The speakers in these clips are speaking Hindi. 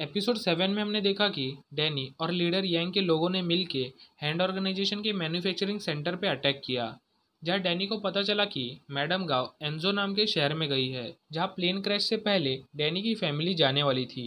एपिसोड सेवन में हमने देखा कि डैनी और लीडर यंग के लोगों ने मिल के हैंड ऑर्गेनाइजेशन के मैन्युफैक्चरिंग सेंटर पर अटैक किया जहां डैनी को पता चला कि मैडम गांव एनजो नाम के शहर में गई है जहां प्लेन क्रैश से पहले डैनी की फैमिली जाने वाली थी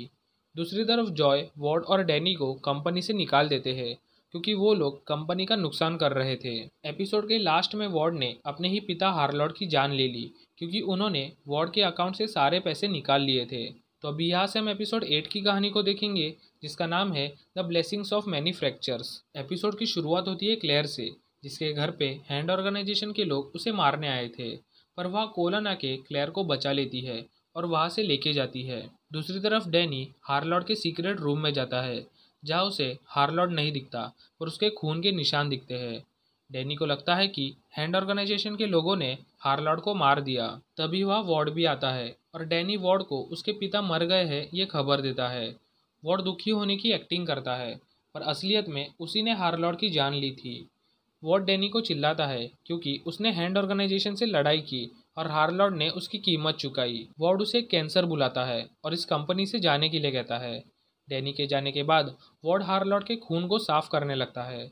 दूसरी तरफ जॉय वॉर्ड और डैनी को कंपनी से निकाल देते हैं क्योंकि वो लोग कंपनी का नुकसान कर रहे थे एपिसोड के लास्ट में वार्ड ने अपने ही पिता हार्लॉर्ड की जान ले ली क्योंकि उन्होंने वार्ड के अकाउंट से सारे पैसे निकाल लिए थे तो अभी यहाँ से हम एपिसोड एट की कहानी को देखेंगे जिसका नाम है the blessings of many fractures episode की शुरुआत होती है क्लेयर से जिसके घर पे हैंड ऑर्गेनाइजेशन के लोग उसे मारने आए थे पर वह कोलन आके क्लेयर को बचा लेती है और वहाँ से लेके जाती है दूसरी तरफ डैनी हार्लॉर्ड के सीक्रेट रूम में जाता है जहाँ उसे हार्लॉर्ड नहीं दिखता पर उसके खून के निशान दिखते हैं डैनी को लगता है कि हैंड ऑर्गेनाइजेशन के लोगों ने हार्लॉर्ड को मार दिया तभी वह वार्ड भी आता है और डैनी वार्ड को उसके पिता मर गए हैं ये खबर देता है वार्ड दुखी होने की एक्टिंग करता है पर असलियत में उसी ने हार्लॉर्ड की जान ली थी वार्ड डैनी को चिल्लाता है क्योंकि उसने हैंड ऑर्गेनाइजेशन से लड़ाई की और हार्लॉर्ड ने उसकी कीमत चुकाई वार्ड उसे कैंसर बुलाता है और इस कंपनी से जाने के लिए कहता है डैनी के जाने के बाद वार्ड हार्लॉर्ड के खून को साफ करने लगता है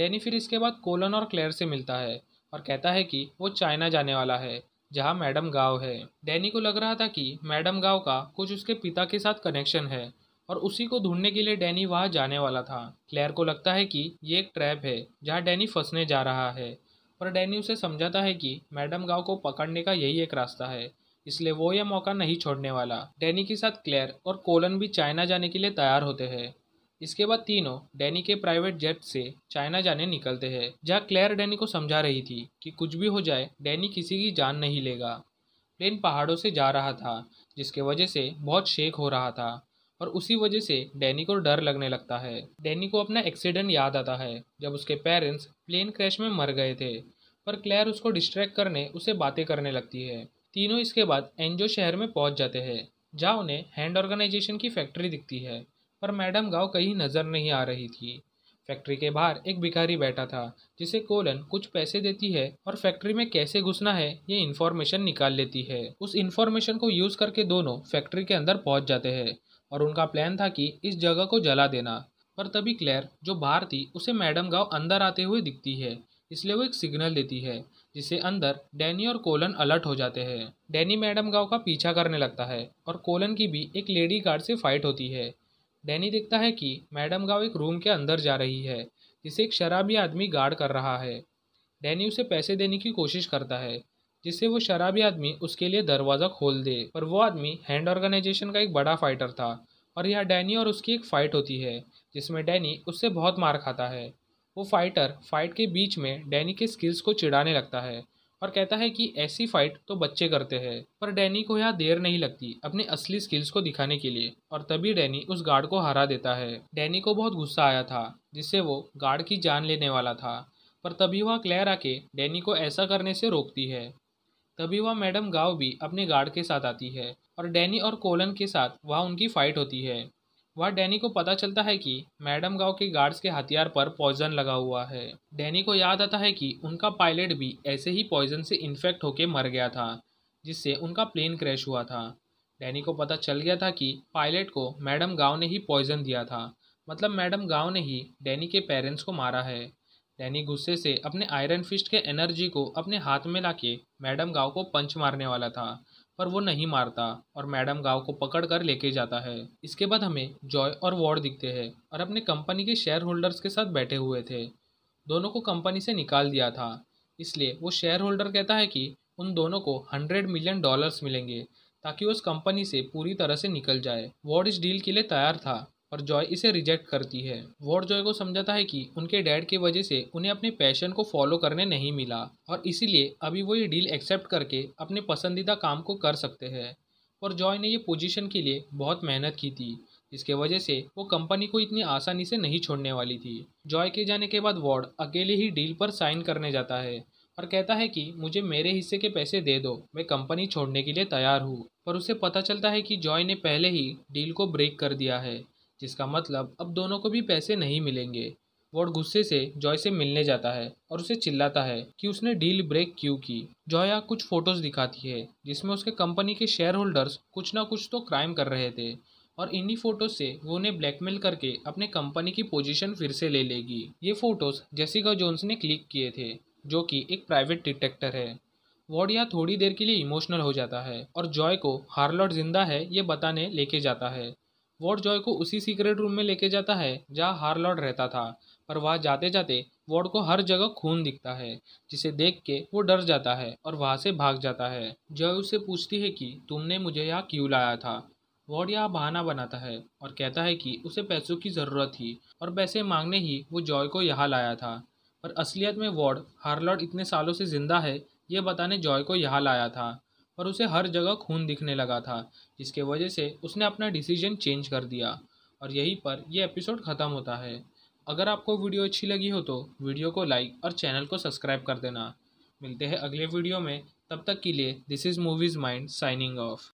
डैनी फिर इसके बाद कोलन और क्लेयर से मिलता है और कहता है कि वो चाइना जाने वाला है जहाँ मैडम गाव है डैनी को लग रहा था कि मैडम गाव का कुछ उसके पिता के साथ कनेक्शन है और उसी को ढूंढने के लिए डैनी वहाँ जाने वाला था क्लेयर को लगता है कि ये एक ट्रैप है जहाँ डैनी फंसने जा रहा है पर डैनी उसे समझाता है कि मैडम गाव को पकड़ने का यही एक रास्ता है इसलिए वो यह मौका नहीं छोड़ने वाला डैनी के साथ क्लेयर और कोलन भी चाइना जाने के लिए तैयार होते हैं इसके बाद तीनों डैनी के प्राइवेट जेट से चाइना जाने निकलते हैं जहाँ क्लेयर डैनी को समझा रही थी कि कुछ भी हो जाए डैनी किसी की जान नहीं लेगा प्लेन पहाड़ों से जा रहा था जिसके वजह से बहुत शेक हो रहा था और उसी वजह से डैनी को डर लगने लगता है डैनी को अपना एक्सीडेंट याद आता है जब उसके पेरेंट्स प्लेन क्रैश में मर गए थे पर क्लेयर उसको डिस्ट्रैक्ट करने उसे बातें करने लगती है तीनों इसके बाद एनजो शहर में पहुंच जाते हैं जहाँ उन्हें हैंड ऑर्गेनाइजेशन की फैक्ट्री दिखती है पर मैडम गाँव कहीं नज़र नहीं आ रही थी फैक्ट्री के बाहर एक भिखारी बैठा था जिसे कोलन कुछ पैसे देती है और फैक्ट्री में कैसे घुसना है ये इन्फॉर्मेशन निकाल लेती है उस इन्फॉर्मेशन को यूज़ करके दोनों फैक्ट्री के अंदर पहुंच जाते हैं और उनका प्लान था कि इस जगह को जला देना पर तभी क्लेयर जो बाहर थी उसे मैडम गाँव अंदर आते हुए दिखती है इसलिए वो एक सिग्नल देती है जिसे अंदर डैनी और कोलन अलर्ट हो जाते हैं डैनी मैडम गाँव का पीछा करने लगता है और कोलन की भी एक लेडी गार्ड से फाइट होती है डैनी देखता है कि मैडम गाँव एक रूम के अंदर जा रही है जिसे एक शराबी आदमी गार्ड कर रहा है डैनी उसे पैसे देने की कोशिश करता है जिससे वो शराबी आदमी उसके लिए दरवाज़ा खोल दे पर वो आदमी हैंड ऑर्गेनाइजेशन का एक बड़ा फाइटर था और यह डैनी और उसकी एक फ़ाइट होती है जिसमें डैनी उससे बहुत मार खाता है वो फाइटर फाइट के बीच में डैनी के स्किल्स को चिढ़ाने लगता है और कहता है कि ऐसी फाइट तो बच्चे करते हैं पर डैनी को यहाँ देर नहीं लगती अपने असली स्किल्स को दिखाने के लिए और तभी डैनी उस गार्ड को हरा देता है डैनी को बहुत गुस्सा आया था जिससे वो गार्ड की जान लेने वाला था पर तभी वह क्लेयर आके डैनी को ऐसा करने से रोकती है तभी वह मैडम गाव भी अपने गार्ड के साथ आती है और डैनी और कोलन के साथ वह उनकी फाइट होती है वह डैनी को पता चलता है कि मैडम गांव के गार्ड्स के हथियार पर पॉइजन लगा हुआ है डैनी को याद आता है कि उनका पायलट भी ऐसे ही पॉइजन से इन्फेक्ट होकर मर गया था जिससे उनका प्लेन क्रैश हुआ था डैनी को पता चल गया था कि पायलट को मैडम गांव ने ही पॉइजन दिया था मतलब मैडम गांव ने ही डैनी के पेरेंट्स को मारा है डैनी गुस्से से अपने आयरन फिस्ट के एनर्जी को अपने हाथ में ला मैडम गाँव को पंच मारने वाला था पर वो नहीं मारता और मैडम गाव को पकड़ कर लेके जाता है इसके बाद हमें जॉय और वार्ड दिखते हैं और अपने कंपनी के शेयर होल्डर्स के साथ बैठे हुए थे दोनों को कंपनी से निकाल दिया था इसलिए वो शेयर होल्डर कहता है कि उन दोनों को हंड्रेड मिलियन डॉलर्स मिलेंगे ताकि उस कंपनी से पूरी तरह से निकल जाए वॉर्ड इस डील के लिए तैयार था और जॉय इसे रिजेक्ट करती है वॉर्ड जॉय को समझाता है कि उनके डैड की वजह से उन्हें अपने पैशन को फॉलो करने नहीं मिला और इसीलिए अभी वो ये डील एक्सेप्ट करके अपने पसंदीदा काम को कर सकते हैं और जॉय ने ये पोजीशन के लिए बहुत मेहनत की थी जिसके वजह से वो कंपनी को इतनी आसानी से नहीं छोड़ने वाली थी जॉय के जाने के बाद वॉर्ड अकेले ही डील पर साइन करने जाता है और कहता है कि मुझे मेरे हिस्से के पैसे दे दो मैं कंपनी छोड़ने के लिए तैयार हूँ पर उसे पता चलता है कि जॉय ने पहले ही डील को ब्रेक कर दिया है जिसका मतलब अब दोनों को भी पैसे नहीं मिलेंगे वॉर्ड गुस्से से जॉय से मिलने जाता है और उसे चिल्लाता है कि उसने डील ब्रेक क्यों की जॉया कुछ फोटोज दिखाती है जिसमें उसके कंपनी के शेयर होल्डर्स कुछ ना कुछ तो क्राइम कर रहे थे और इन्हीं फोटोज से वो उन्हें ब्लैकमेल करके अपने कंपनी की पोजीशन फिर से ले लेगी ये फोटोज जेसिका जोन्स ने क्लिक किए थे जो कि एक प्राइवेट डिटेक्टर है यहाँ थोड़ी देर के लिए इमोशनल हो जाता है और जॉय को हार्लॉट जिंदा है ये बताने लेके जाता है वॉर्ड जॉय को उसी सीक्रेट रूम में लेके जाता है जहाँ लॉर्ड रहता था पर वहाँ जाते जाते वॉर्ड को हर जगह खून दिखता है जिसे देख के वो डर जाता है और वहाँ से भाग जाता है जॉय उससे पूछती है कि तुमने मुझे यहाँ क्यों लाया था वॉर्ड यहाँ बहाना बनाता है और कहता है कि उसे पैसों की ज़रूरत थी और पैसे मांगने ही वो जॉय को यहाँ लाया था पर असलियत में वॉर्ड लॉर्ड इतने सालों से ज़िंदा है ये बताने जॉय को यहाँ लाया था और उसे हर जगह खून दिखने लगा था जिसके वजह से उसने अपना डिसीजन चेंज कर दिया और यहीं पर यह एपिसोड ख़त्म होता है अगर आपको वीडियो अच्छी लगी हो तो वीडियो को लाइक और चैनल को सब्सक्राइब कर देना मिलते हैं अगले वीडियो में तब तक के लिए this is Movies Mind signing of